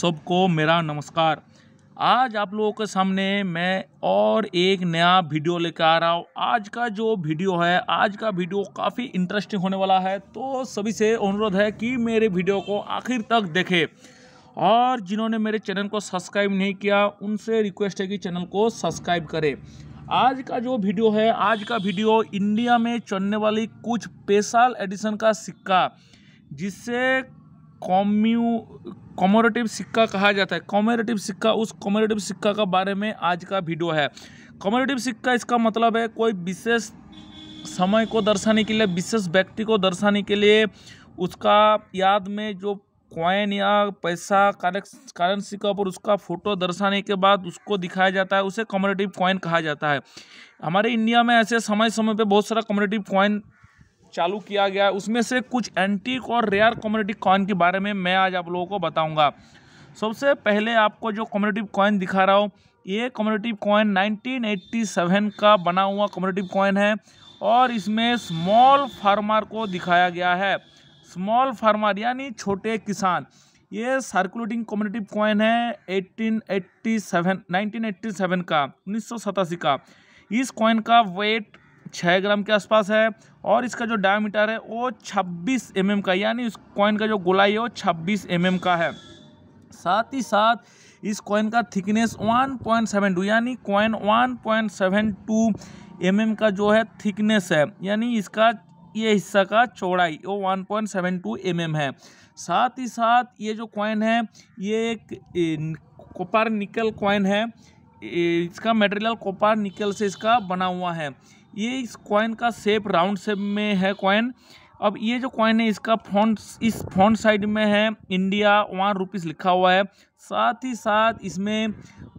सबको मेरा नमस्कार आज आप लोगों के सामने मैं और एक नया वीडियो लेकर आ रहा हूँ आज का जो वीडियो है आज का वीडियो काफ़ी इंटरेस्टिंग होने वाला है तो सभी से अनुरोध है कि मेरे वीडियो को आखिर तक देखें और जिन्होंने मेरे चैनल को सब्सक्राइब नहीं किया उनसे रिक्वेस्ट है कि चैनल को सब्सक्राइब करें आज का जो वीडियो है आज का वीडियो इंडिया में चलने वाली कुछ स्पेशल एडिशन का सिक्का जिससे कॉम्यू कॉमोरेटिव सिक्का कहा जाता है कॉमोरेटिव सिक्का उस कॉमोरेटिव सिक्का का बारे में आज का वीडियो है कॉमोरेटिव सिक्का इसका मतलब है कोई विशेष समय को दर्शाने के लिए विशेष व्यक्ति को दर्शाने के लिए उसका याद में जो कॉइन या पैसा करेंसी के ऊपर उसका फोटो दर्शाने के बाद उसको दिखाया जाता है उसे कॉमोरेटिव कॉइन कहा जाता है हमारे इंडिया में ऐसे समय समय पे बहुत सारा कॉमोरेटिव कॉइन चालू किया गया उसमें से कुछ एंटीक और रेयर कम्युनिटी कॉइन के बारे में मैं आज आप लोगों को बताऊंगा सबसे पहले आपको जो कम्युनिटी कॉइन दिखा रहा हूँ ये कम्युनिटी कॉइन 1987 का बना हुआ कम्युनिटी कॉइन है और इसमें स्मॉल फार्मर को दिखाया गया है स्मॉल फार्मर यानी छोटे किसान ये सर्कुलेटिंग कम्युनिटी कॉइन है 1887 1987 का उन्नीस का इस कॉइन का वेट छः ग्राम के आसपास है और इसका जो डायमीटर है वो 26 एम mm का यानी इस कॉइन का जो गोलाई है वो 26 एम mm का है साथ ही साथ इस कॉइन का थिकनेस 1.72 यानी कॉइन 1.72 एम का जो है थिकनेस है यानी इसका ये हिस्सा का चौड़ाई वो 1.72 पॉइंट mm है साथ ही साथ ये जो कॉइन है ये एक कोपर निकल कॉइन है इसका मटेरियल कोपर निकल से इसका बना हुआ है ये इस कॉइन का शेप राउंड शेप में है कॉइन अब ये जो कॉइन है इसका फ्रंट इस फ्रंट साइड में है इंडिया वन रुपीज़ लिखा हुआ है साथ ही साथ इसमें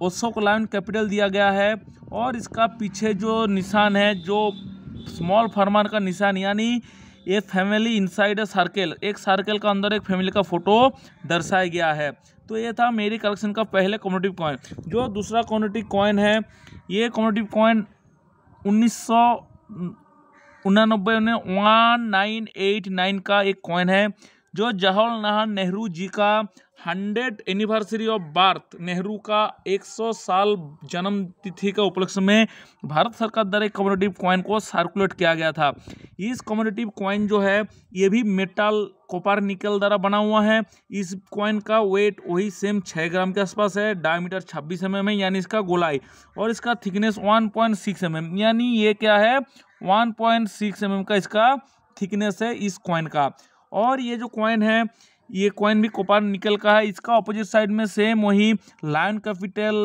ओशोक लाइन कैपिटल दिया गया है और इसका पीछे जो निशान है जो स्मॉल फार्मर का निशान यानी a family inside a circle एक सर्कल का अंदर एक फैमिली का फोटो दर्शाया गया है तो ये था मेरी कलेक्शन का पहले कम्युनिटी कॉइन जो दूसरा कम्युनिटी कॉइन है ये कम्युनिटी कॉइन उन्नीस सौ उन्नानबे में वन नाइन एट नाइन का एक कॉइन है जो जवाहरलाल नेहरू जी का hundred anniversary of birth Nehru का 100 साल जन्म तिथि के उपलक्ष्य में भारत सरकार द्वारा एक कम्युनिटिव कॉइन को सर्कुलेट किया गया था इस कम्युनिटिव कॉइन जो है ये भी मेटल कोपार निकल द्वारा बना हुआ है इस कॉइन का वेट वही सेम छः ग्राम के आसपास है डायमीटर छब्बीस एम mm एम है यानी इसका गोलाई और इसका thickness one point six M M यानी ये क्या है one point six M M का इसका थिकनेस है इस कॉइन का और ये जो कॉइन है ये कॉइन भी कोपार निकल का है इसका ऑपोजिट साइड में सेम वही lion capital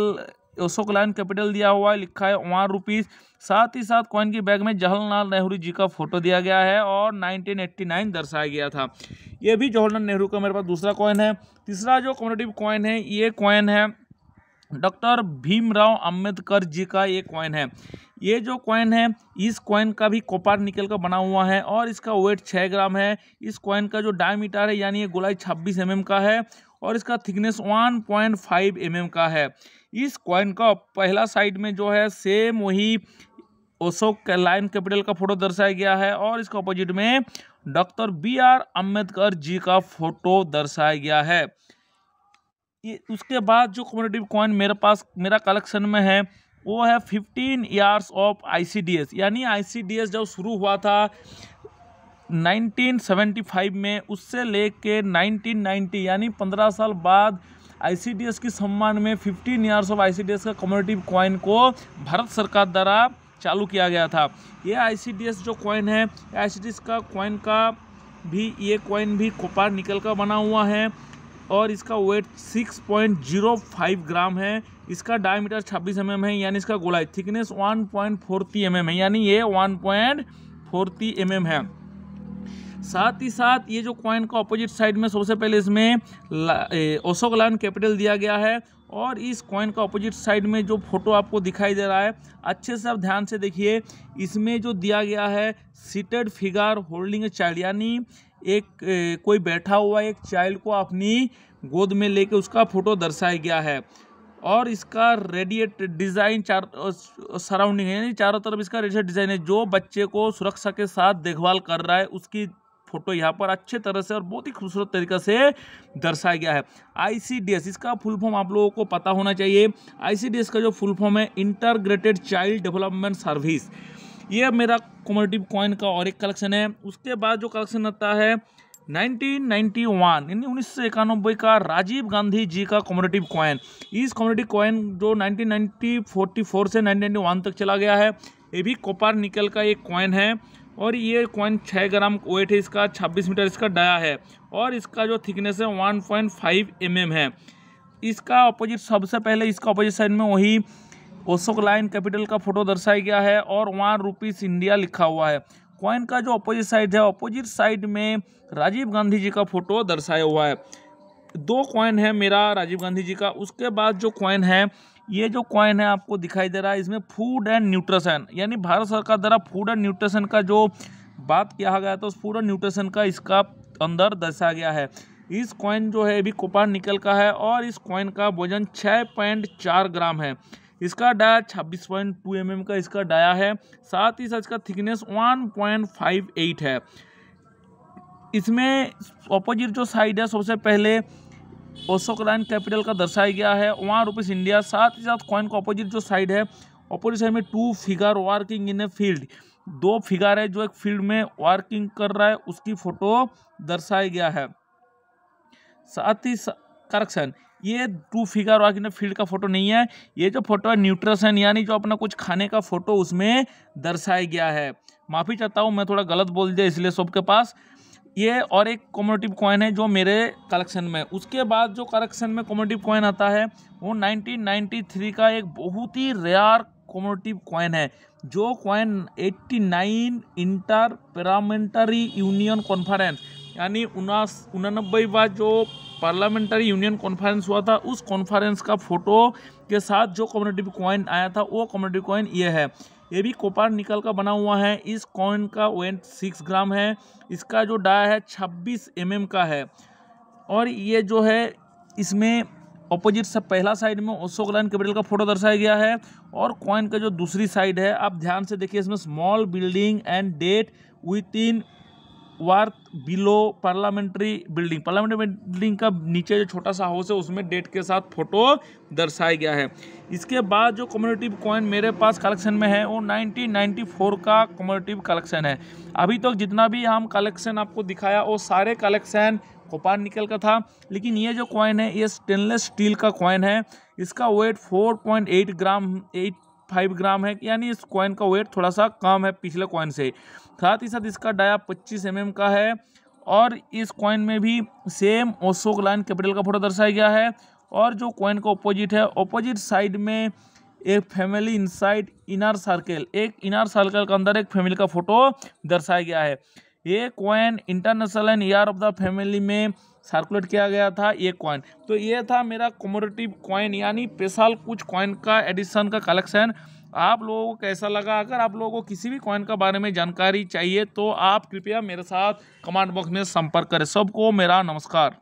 Ashok lion capital दिया हुआ है लिखा है वन रुपीज़ साथ ही साथ कॉइन के बैग में जवाहरलाल नेहरू जी का फोटो दिया गया है और 1989 दर्शाया गया था ये भी जवाहरलाल नेहरू का मेरे पास दूसरा कॉइन है तीसरा जो कॉमेटिव कॉइन है ये कॉइन है डॉक्टर भीमराव अम्बेडकर जी का ये कॉइन है ये जो कॉइन है इस कॉइन का भी कॉपर निकल का बना हुआ है और इसका वेट छः ग्राम है इस कॉइन का जो डायमीटर है यानी ये गोलाई छब्बीस एम mm का है और इसका thickness one point five M का है इस कॉइन का पहला साइड में जो है सेम वही अशोक लाइन कैपिटल का फोटो दर्शाया गया है और इसका अपोजिट में doctor B R Ambedkar ji का फोटो दर्शाया गया है ये उसके बाद जो कम्युनिटी कॉइन मेरे पास मेरा कलेक्शन में है वो है फिफ्टीन ईयर्स ऑफ आईसीडीएस यानी आईसीडीएस जब शुरू हुआ था 1975 में उससे लेके 1990 यानी 15 साल बाद आईसीडीएस की सम्मान में 15 ईयर्स ऑफ आईसीडीएस का कम्युनिटी कॉइन को भारत सरकार द्वारा चालू किया गया था ये आईसीडीएस जो कॉइन है आईसीडीएस का कॉइन का भी ये कॉइन भी कोपार निकल का बना हुआ है और इसका वेट 6.05 ग्राम है इसका डायमीटर 26 एम mm है यानी इसका गोलाई थिकनेस 1.40 पॉइंट mm है यानी ये 1.40 पॉइंट mm है साथ ही साथ ये जो कॉइन का ऑपोजिट साइड में सबसे पहले इसमें लाइन कैपिटल दिया गया है और इस कॉइन का ऑपोजिट साइड में जो फोटो आपको दिखाई दे रहा है अच्छे से आप ध्यान से देखिए इसमें जो दिया गया है सीटेड फिगर होल्डिंग चाइल्ड यानी एक कोई बैठा हुआ एक चाइल्ड को अपनी गोद में लेके उसका फोटो दर्शाया गया है और इसका रेडिएट डिज़ाइन चार सराउंडिंग है चारों तरफ इसका रेडिएट डिज़ाइन है जो बच्चे को सुरक्षा के साथ देखभाल कर रहा है उसकी फोटो यहाँ पर अच्छे तरह से और बहुत ही खूबसूरत तरीके से दर्शाया गया है आईसीडीएस इसका फुल फॉर्म आप लोगों को पता होना चाहिए आईसीडीएस का जो फुल फॉर्म है इंटरग्रेटेड चाइल्ड डेवलपमेंट सर्विस ये मेरा कॉमोडिटी कॉइन का और एक कलेक्शन है उसके बाद जो कलेक्शन आता है 1991 यानी उन्नीस का राजीव गांधी जी का कॉमोडिटिव कॉइन इस कॉमोडिटिव कॉइन जो 1944 से 1991 तक चला गया है ये भी कोपार निकल का एक कॉइन है और ये कॉइन 6 ग्राम वेट है इसका 26 मीटर इसका डाया है और इसका जो थिकनेस है 1.5 पॉइंट mm है इसका अपोजिट सबसे पहले इसका अपोजिट साइड में वही ओसोक लाइन कैपिटल का फोटो दर्शाया गया है और वहाँ रुपीस इंडिया लिखा हुआ है कॉइन का जो अपोजिट साइड है अपोजिट साइड में राजीव गांधी जी का फोटो दर्शाया हुआ है दो कॉइन है मेरा राजीव गांधी जी का उसके बाद जो कॉइन है ये जो कॉइन है आपको दिखाई दे रहा है इसमें फूड एंड न्यूट्रिशन यानी भारत सरकार द्वारा फूड एंड न्यूट्रिशन का जो बात किया गया था उस फूड एंड न्यूट्रिशन का इसका अंदर दर्शाया गया है इस कॉइन जो है भी कोपार निकल का है और इस कॉइन का वजन छः पॉइंट चार ग्राम है इसका डाया 26.2 पॉइंट mm का इसका डाया है साथ ही साथ इसका थिकनेस 1.58 है इसमें ऑपोजिट जो साइड है सबसे पहले अशोक लाइन कैपिटल का दर्शाया गया है वहाँ रुपीज़ इंडिया साथ ही साथ कॉइन का ऑपोजिट जो साइड है अपोजिट साइड में two figure working in a field दो फिगर है जो एक फील्ड में वर्किंग कर रहा है उसकी फोटो दर्शाया गया है साथ ही सा, करेक्शन ये टू फिगर वाक फील्ड का फोटो नहीं है ये जो फोटो है न्यूट्रिशन यानी जो अपना कुछ खाने का फोटो उसमें दर्शाया गया है माफ़ी चाहता हूँ मैं थोड़ा गलत बोल दिया इसलिए सबके पास ये और एक कॉमोटिव कॉइन है जो मेरे कलेक्शन में उसके बाद जो कलेक्शन में कॉमोटिव कॉइन आता है वो 1993 का एक बहुत ही रेयर कॉमोटिव कॉइन है जो coin 89 inter parliamentary union conference यानी उनास उनानब्बे जो पार्लियामेंट्री यूनियन कॉन्फ्रेंस हुआ था उस कॉन्फ्रेंस का फोटो के साथ जो कम्युनिटी कॉइन आया था वो कम्युनिटी कॉइन ये है ये भी कोपार निकल का बना हुआ है इस कॉइन का वेट सिक्स ग्राम है इसका जो डाया है छब्बीस एम mm का है और ये जो है इसमें ऑपोजिट से पहला साइड में लाइन कैपिटल का फोटो दर्शाया गया है और कॉइन का जो दूसरी साइड है आप ध्यान से देखिए इसमें small building and date with in worth below parliamentary building parliamentary building का नीचे जो छोटा सा हाउस है उसमें डेट के साथ फोटो दर्शाया गया है इसके बाद जो कम्युनिटिव कॉइन मेरे पास कलेक्शन में है वो 1994 का कम्युनिटिव कलेक्शन है अभी तक तो जितना भी हम कलेक्शन आपको दिखाया वो सारे कलेक्शन कोपार निकल का था लेकिन ये जो कॉइन है ये स्टेनलेस स्टील का कॉइन है इसका weight four gram eight five gram है यानी इस कॉइन का वेट थोड़ा सा कम है पिछले कॉइन से साथ ही साथ इसका डाया पच्चीस एम का है और इस कॉइन में भी सेम अशोक लाइन कैपिटल का फोटो दर्शाया गया है और जो कॉइन का ऑपोजिट है ऑपोजिट साइड में एक फैमिली इनसाइड इनर सर्कल एक इनर सर्कल के अंदर एक फैमिली का फोटो दर्शाया गया है ये coin international and year of the family में सर्कुलेट किया गया था ये कॉइन तो ये था मेरा कमोडिटिव कॉइन यानी स्पेशल कुछ कॉइन का एडिशन का कलेक्शन आप लोगों को कैसा लगा अगर आप लोगों को किसी भी कॉइन का बारे में जानकारी चाहिए तो आप कृपया मेरे साथ कमांड बॉक्स में संपर्क करें सबको मेरा नमस्कार